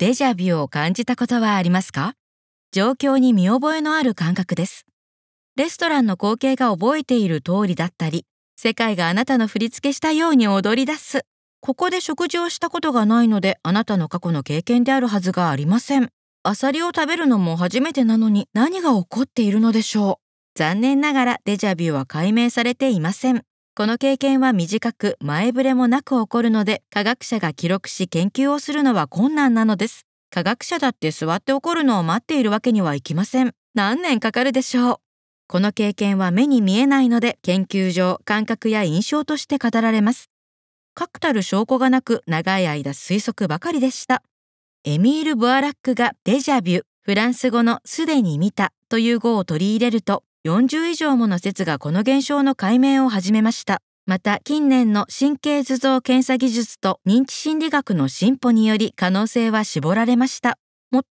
デジャビュを感じたことはありますか状況に見覚えのある感覚です。レストランの光景が覚えている通りだったり、世界があなたの振り付けしたように踊り出す。ここで食事をしたことがないので、あなたの過去の経験であるはずがありません。アサリを食べるのも初めてなのに何が起こっているのでしょう。残念ながらデジャビュは解明されていません。この経験は短く前触れもなく起こるので科学者が記録し研究をするのは困難なのです科学者だって座って起こるのを待っているわけにはいきません何年かかるでしょうこの経験は目に見えないので研究上感覚や印象として語られます確たる証拠がなく長い間推測ばかりでしたエミール・ブアラックがデジャビュフランス語のすでに見たという語を取り入れると40以上もの説がこの現象の解明を始めました。また近年の神経図像検査技術と認知心理学の進歩により可能性は絞られました。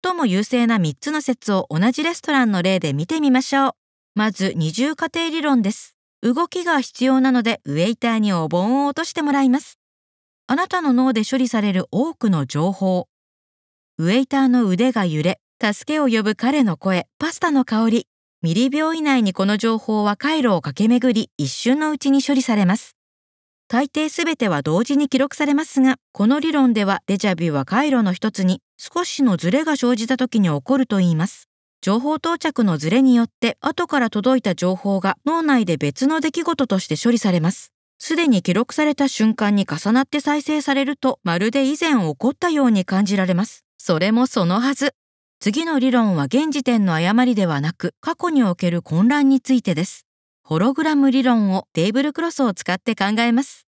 最も優勢な3つの説を同じレストランの例で見てみましょう。まず二重過程理論です。動きが必要なのでウェイターにお盆を落としてもらいます。あなたの脳で処理される多くの情報。ウェイターの腕が揺れ、助けを呼ぶ彼の声、パスタの香り、ミリ秒以内にこの情報は回路を駆け巡り一瞬のうちに処理されます。大抵すべては同時に記録されますが、この理論ではデジャビューは回路の一つに少しのズレが生じた時に起こると言います。情報到着のズレによって後から届いた情報が脳内で別の出来事として処理されます。すでに記録された瞬間に重なって再生されるとまるで以前起こったように感じられます。それもそのはず。次の理論は現時点の誤りではなく過去における混乱についてです。ホログラム理論をテーブルクロスを使って考えます。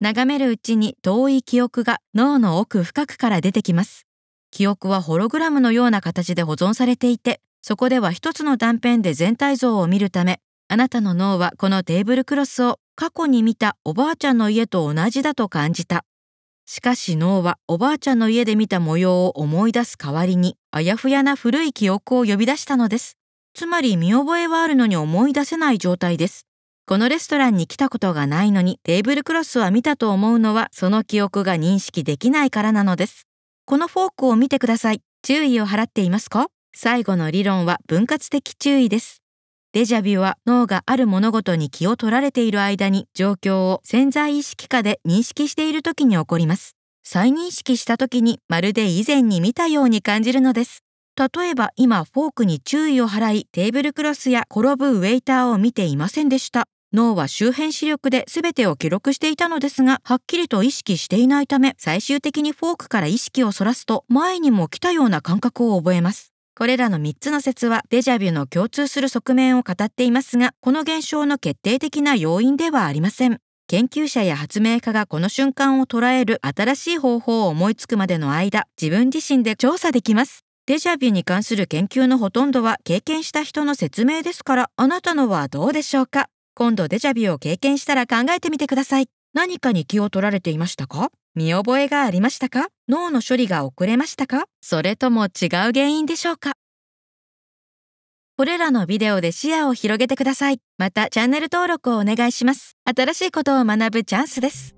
眺めるうちに遠い記憶が脳の奥深くから出てきます。記憶はホログラムのような形で保存されていて、そこでは一つの断片で全体像を見るため、あなたの脳はこのテーブルクロスを過去に見たおばあちゃんの家と同じだと感じたしかし脳はおばあちゃんの家で見た模様を思い出す代わりに、あやふやな古い記憶を呼び出したのです。つまり見覚えはあるのに思い出せない状態です。このレストランに来たことがないのにテーブルクロスは見たと思うのはその記憶が認識できないからなのです。このフォークを見てください。注意を払っていますか最後の理論は分割的注意です。デジャビュは脳がある物事に気を取られている間に状況を潜在意識下で認識している時に起こります。再認識した時にまるで以前に見たように感じるのです。例えば今フォークに注意を払いテーブルクロスや転ぶウェイターを見ていませんでした。脳は周辺視力で全てを記録していたのですが、はっきりと意識していないため、最終的にフォークから意識をそらすと、前にも来たような感覚を覚えます。これらの3つの説はデジャビュの共通する側面を語っていますが、この現象の決定的な要因ではありません。研究者や発明家がこの瞬間を捉える新しい方法を思いつくまでの間、自分自身で調査できます。デジャビュに関する研究のほとんどは経験した人の説明ですから、あなたのはどうでしょうか今度デジャビュを経験したら考えてみてください。何かに気を取られていましたか見覚えがありましたか脳の処理が遅れましたかそれとも違う原因でしょうかこれらのビデオで視野を広げてください。またチャンネル登録をお願いします。新しいことを学ぶチャンスです。